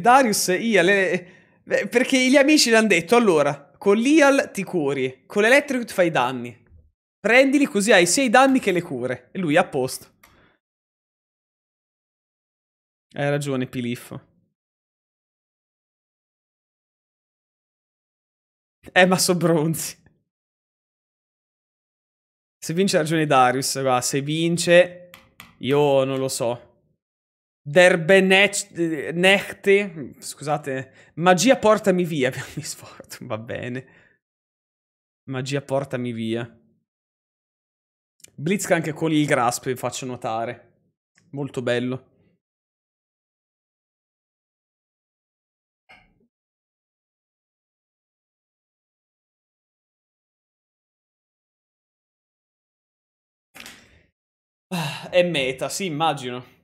Darius, Ial, eh, perché gli amici gli hanno detto, allora, con l'Ial ti curi, con l'Electric fai danni. Prendili così hai sia i danni che le cure. E lui è a posto. Hai ragione, Piliffo. Eh, ma so bronzi. Se vince ha ragione Darius, guarda, se vince... Io non lo so. Derbe nechte, scusate, magia portami via, Mi sforzo, va bene. Magia portami via. Blitzka anche con il grasp, vi faccio notare. Molto bello. Ah, è meta, sì, immagino.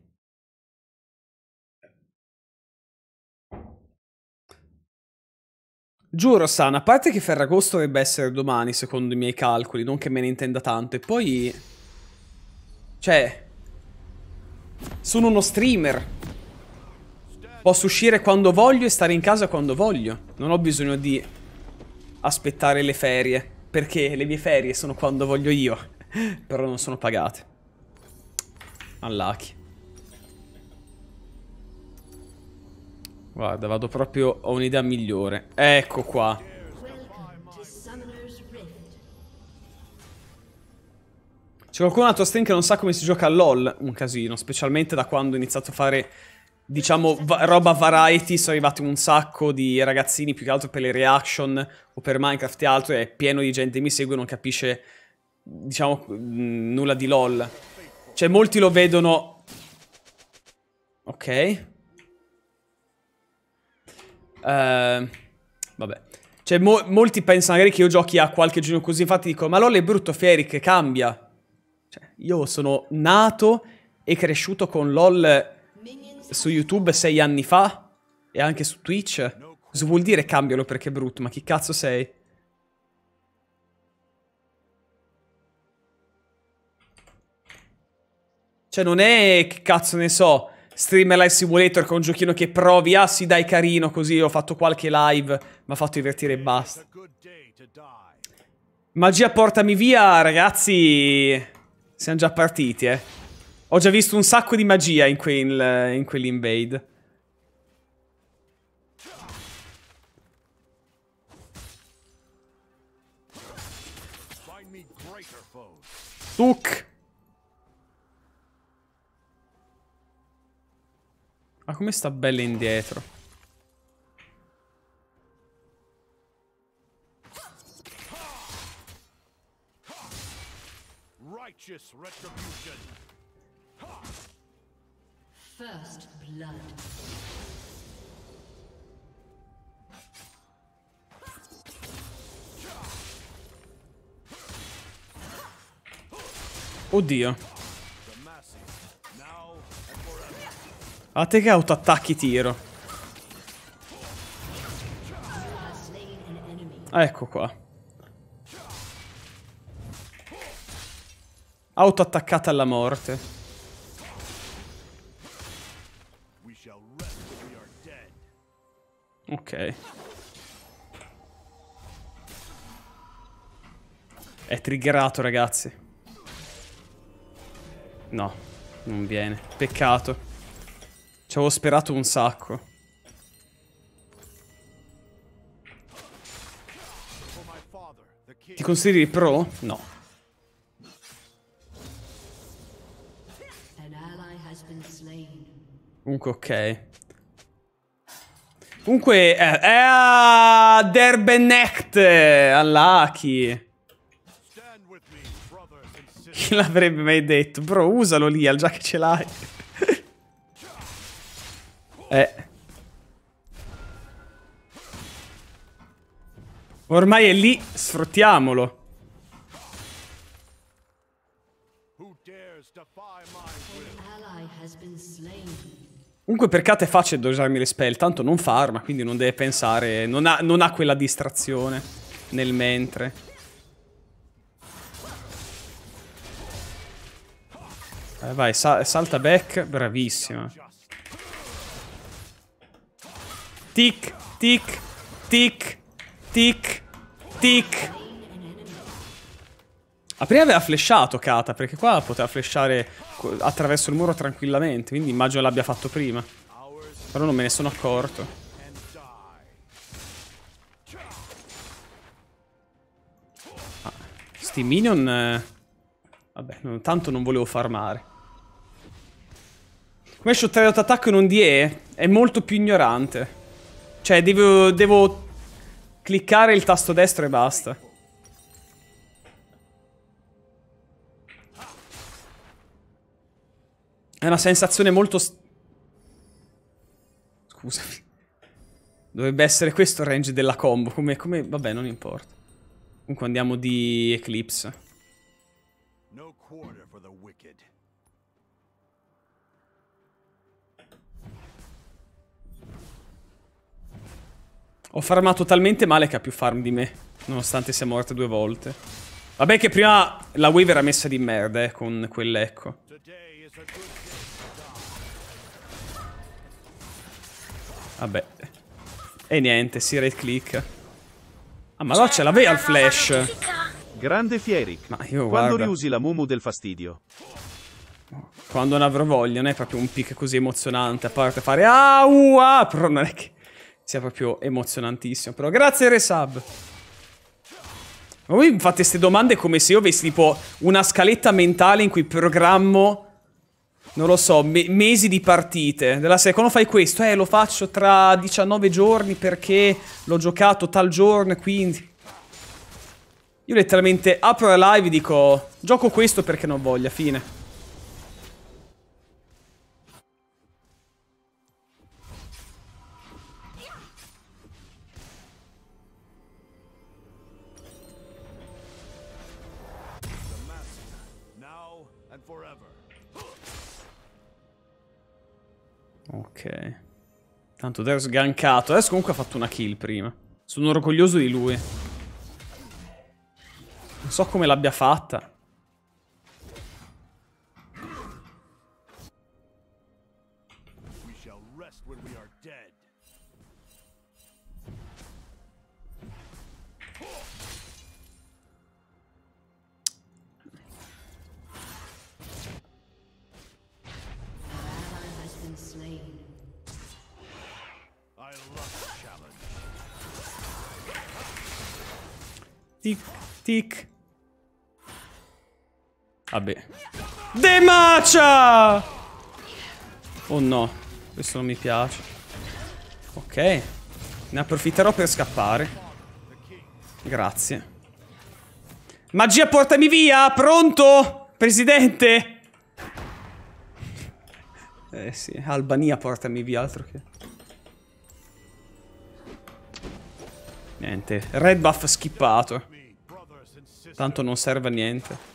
Giuro, Sana, a parte che Ferragosto dovrebbe essere domani, secondo i miei calcoli, non che me ne intenda tanto, e poi... Cioè... Sono uno streamer. Posso uscire quando voglio e stare in casa quando voglio. Non ho bisogno di aspettare le ferie, perché le mie ferie sono quando voglio io, però non sono pagate. Unlucky. Guarda, vado proprio... Ho un'idea migliore. Ecco qua. C'è qualcun altro Sten che non sa come si gioca a LoL. Un casino, specialmente da quando ho iniziato a fare... Diciamo, va roba variety, sono arrivati un sacco di ragazzini, più che altro per le reaction o per Minecraft e altro, è pieno di gente che mi segue e non capisce, diciamo, mm, nulla di LoL. Cioè, molti lo vedono... Ok. Uh, vabbè. Cioè, mo molti pensano magari che io giochi a qualche giorno così, infatti dico, ma LOL è brutto, Fieric, cambia. Cioè, io sono nato e cresciuto con LOL su YouTube sei anni fa e anche su Twitch. Cosa vuol dire cambialo perché è brutto? Ma chi cazzo sei? Cioè, non è che cazzo ne so. Streamer Live Simulator che è un giochino che provi, ah sì dai carino così, ho fatto qualche live, mi ha fatto divertire e basta. Magia portami via, ragazzi, siamo già partiti, eh. Ho già visto un sacco di magia in, quel, in quell'invade. Tuk! Ma come sta bella indietro? Righteous retribution. First blood. Oddio. A te che autoattacchi tiro. Ah, ecco qua. Autoattaccata alla morte. Ok. È triggerato, ragazzi. No, non viene. Peccato. Ci avevo sperato un sacco. Ti consideri pro? No. Comunque ok. Comunque, eh, eh ah, Derbenecht eh, all'Aki. Chi l'avrebbe mai detto? Bro, usalo lì, al già che ce l'hai. Eh. Ormai è lì, sfruttiamolo. Comunque per Kate è facile dosarmi le spell, tanto non farma, quindi non deve pensare, non ha, non ha quella distrazione nel mentre. Eh, vai, vai, sal salta back, bravissima. Tic, tic, tic, tic, tic. A ah, prima aveva flashato Kata, perché qua poteva flashare attraverso il muro tranquillamente, quindi immagino l'abbia fatto prima. Però non me ne sono accorto. Ah, sti minion... Eh, vabbè, non, tanto non volevo farmare. Come shottare l'attacco non di E è molto più ignorante. Cioè, devo, devo cliccare il tasto destro e basta. È una sensazione molto... Scusami. Dovrebbe essere questo il range della combo. Come, come... Vabbè, non importa. Comunque andiamo di Eclipse. No quarter for the wicked. Ho farmato talmente male che ha più farm di me, nonostante sia morta due volte. Vabbè che prima la wave era messa di merda, eh, con quell'ecco. Vabbè. E niente, si right click. Ah, ma là ce l'aveva il flash. Grande Fieric. Ma io Quando guarda. riusi la Mumu del fastidio? Quando ne avrò voglia, non è proprio un pick così emozionante, a parte fare ah, uh, ah, però non è che sia proprio emozionantissimo. Però grazie Resub! Ma voi mi fate queste domande come se io avessi tipo una scaletta mentale in cui programmo, non lo so, me mesi di partite. Della serie, quando fai questo, eh, lo faccio tra 19 giorni perché l'ho giocato tal giorno, quindi... Io letteralmente apro la live e dico, gioco questo perché non voglia, fine. Ok. Tanto Deo sgancato. Adesso comunque ha fatto una kill prima. Sono orgoglioso di lui. Non so come l'abbia fatta. Tic, tic. Vabbè. Demacia! Oh no, questo non mi piace. Ok. Ne approfitterò per scappare. Grazie. Magia, portami via! Pronto? Presidente? Eh sì, Albania, portami via, altro che... Niente, red buff skippato. Tanto non serve a niente.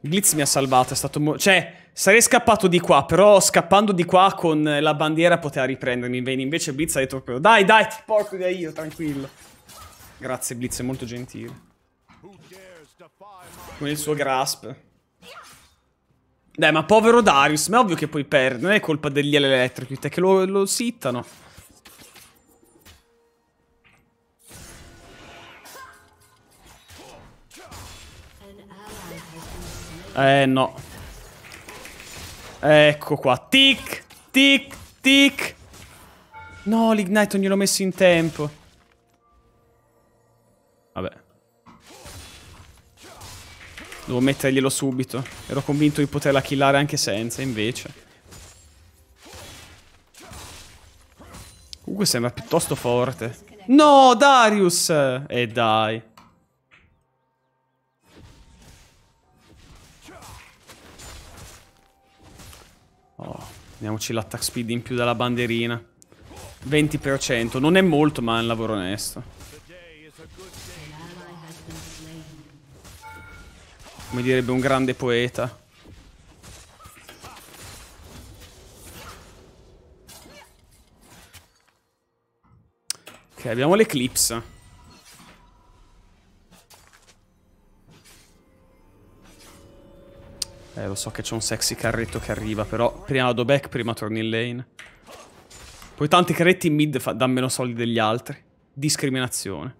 Glitz mi ha salvato, è stato molto... Cioè, sarei scappato di qua, però scappando di qua con la bandiera poteva riprendermi. Bene, invece Blitz ha detto proprio... Dai, dai, ti porco da io, tranquillo. Grazie Blitz, è molto gentile. Con il suo grasp. Dai, ma povero Darius, ma è ovvio che poi perde. Non è colpa degli elettrici, è che lo, lo sittano. Eh, no. Ecco qua. Tic, tic, tic. No, l'ignite non gliel'ho messo in tempo. Vabbè. Devo metterglielo subito. Ero convinto di poterla killare anche senza, invece. Comunque sembra piuttosto forte. No, Darius! E eh, dai. Prendiamoci l'attack speed in più dalla banderina. 20%, non è molto ma è un lavoro onesto. Come direbbe un grande poeta. Ok, abbiamo l'eclipse. Eh, lo so che c'è un sexy carretto che arriva, però prima do back, prima torno in lane. Poi tanti carretti in mid fa, danno meno soldi degli altri. Discriminazione.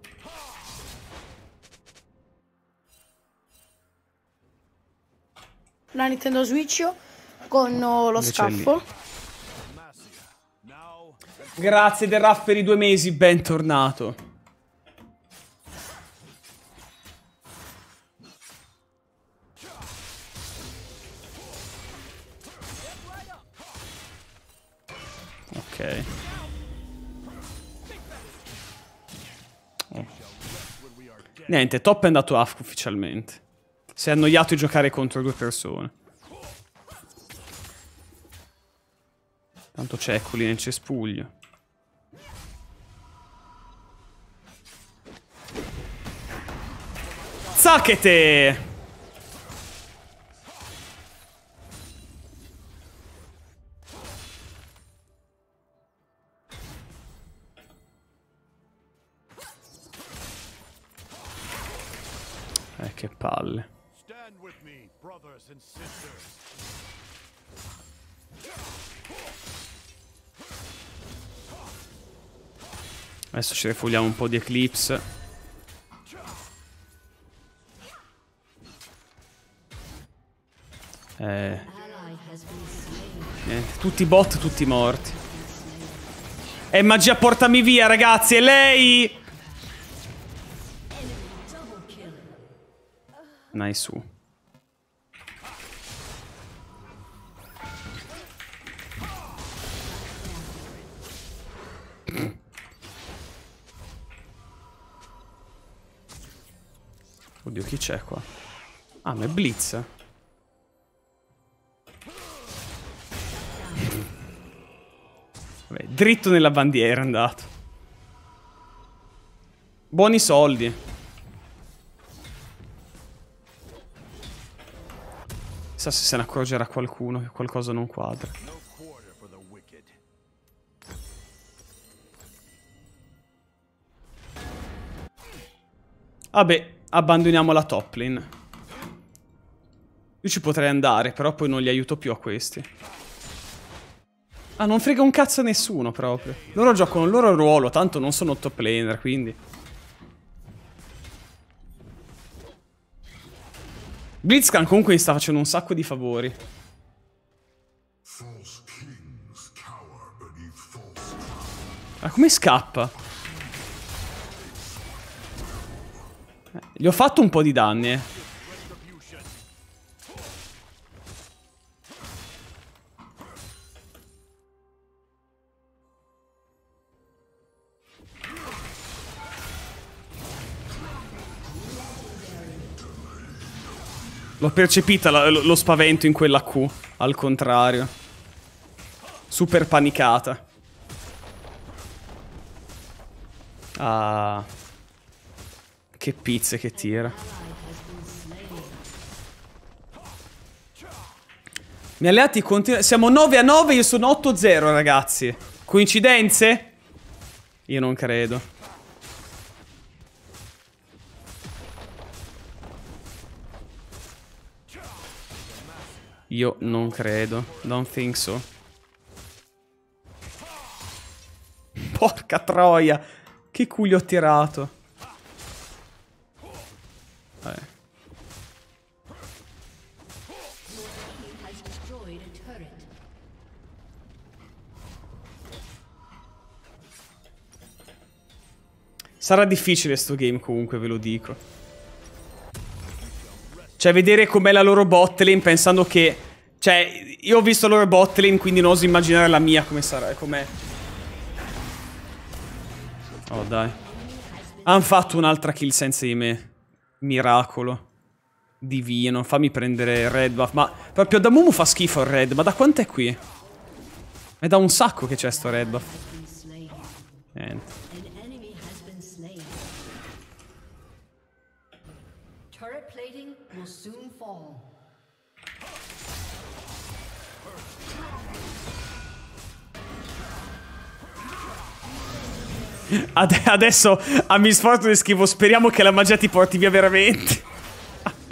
La Nintendo Switch con oh, lo scaffo. Grazie del Raff per i due mesi, bentornato. Ok. Eh. Niente, Top è andato AFK ufficialmente. Si è annoiato di giocare contro due persone. Tanto c'è Eccoli nel cespuglio. Zacchete! brothers and sisters. Adesso ci refugliamo un po' di Eclipse. Eh. Eh, tutti bot, tutti morti. E magia portami via, ragazzi, è lei! Nice. Oddio, chi c'è qua? Ah, ma è Blitz. Vabbè, dritto nella bandiera è andato. Buoni soldi. Chissà se se ne accorgerà qualcuno che qualcosa non quadra. Vabbè, abbandoniamo la top lane. Io ci potrei andare, però poi non li aiuto più a questi. Ah, non frega un cazzo a nessuno proprio. Loro giocano il loro ruolo, tanto non sono top laner, quindi... Blitzkrank comunque mi sta facendo un sacco di favori. Ma come scappa? Gli ho fatto un po' di danni. Eh. L'ho percepita lo, lo spavento in quella Q, al contrario. Super panicata. Ah... Che pizze che tira. Mi alleati continuano. Siamo 9 a 9, io sono 8 a 0, ragazzi. Coincidenze? Io non credo. Io non credo. Don't think so. Porca troia. Che culo ho tirato. Sarà difficile sto game comunque, ve lo dico. Cioè, vedere com'è la loro botlane pensando che... Cioè, io ho visto la loro botlane, quindi non oso immaginare la mia come sarà, com'è. Oh, dai. Han fatto un'altra kill senza di me. Miracolo. Divino. Fammi prendere red buff. Ma proprio da Mumu fa schifo il red. Ma da quanto è qui? È da un sacco che c'è sto red buff. Niente. Ad adesso a Miss Fortune scrivo speriamo che la magia ti porti via veramente.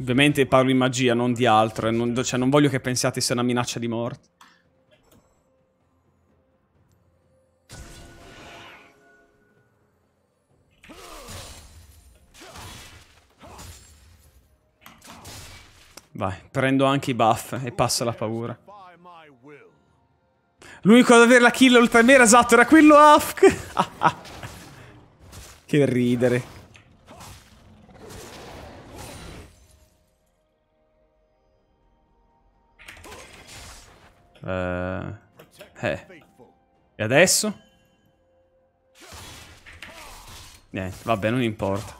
Ovviamente parlo di magia, non di altro. Non, cioè, non voglio che pensiate sia una minaccia di morte. Vai, prendo anche i buff e passa la paura. L'unico ad avere la kill oltre oltremera, esatto, era quello Afk. che ridere. Uh, eh. E adesso? Niente, eh, vabbè, non importa.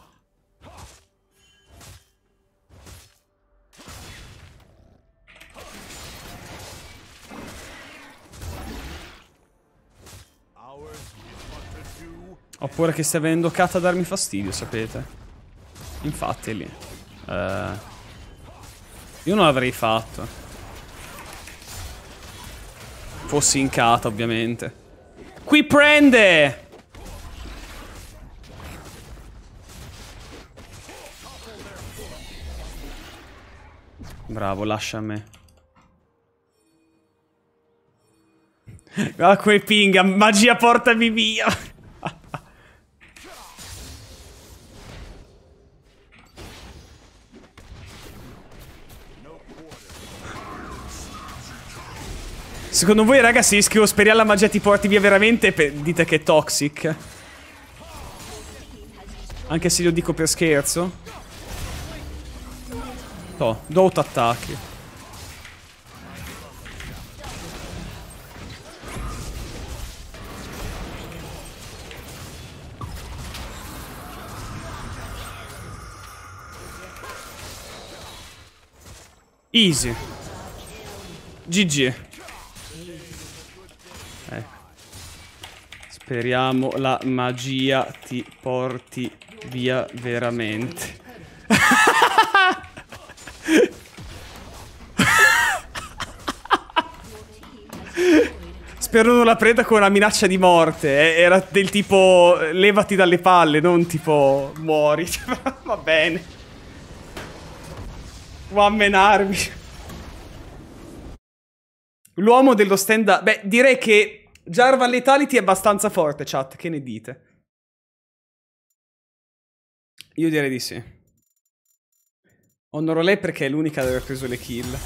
Oppure che stia venendo Kata a darmi fastidio, sapete. Infatti lì. Eh, io non l'avrei fatto. Fossi in Kat, ovviamente. Qui prende! Bravo, lascia a me. Guarda ah, quei pinga, magia portami via! Secondo voi, ragazzi, se iscrivo Sperialla Magia ti porti via veramente? Dite che è toxic. Anche se lo dico per scherzo. No, do auto attacchi. Easy. GG. Speriamo la magia ti porti via veramente. Spero non la prenda con una minaccia di morte. Eh. Era del tipo levati dalle palle, non tipo muori. Va bene. Vuoi a L'uomo dello stand up. Beh, direi che Jarvan Letality è abbastanza forte, chat, che ne dite? Io direi di sì. Onoro lei perché è l'unica ad aver preso le kill.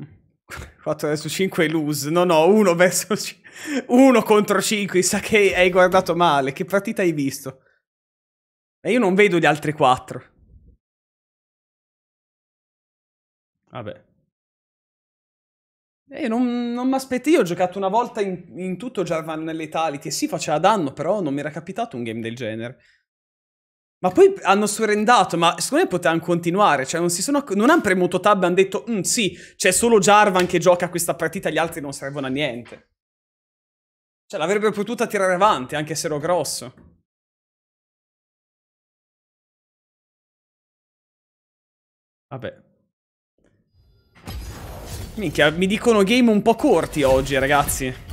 Mm. 4 su 5 lose. No, no, 1 verso 5. 1 contro 5, sa che hai guardato male. Che partita hai visto? E io non vedo gli altri 4. Vabbè. E non, non mi aspetti, io ho giocato una volta in, in tutto Jarvan nelle Letality e sì faceva danno, però non mi era capitato un game del genere. Ma poi hanno surrendato, ma secondo me potevano continuare, cioè non, sono, non hanno premuto tab e hanno detto, mm, sì, c'è solo Jarvan che gioca questa partita, gli altri non servono a niente. Cioè, l'avrebbe potuta tirare avanti, anche se ero grosso. Vabbè. Minchia, mi dicono game un po' corti oggi, ragazzi.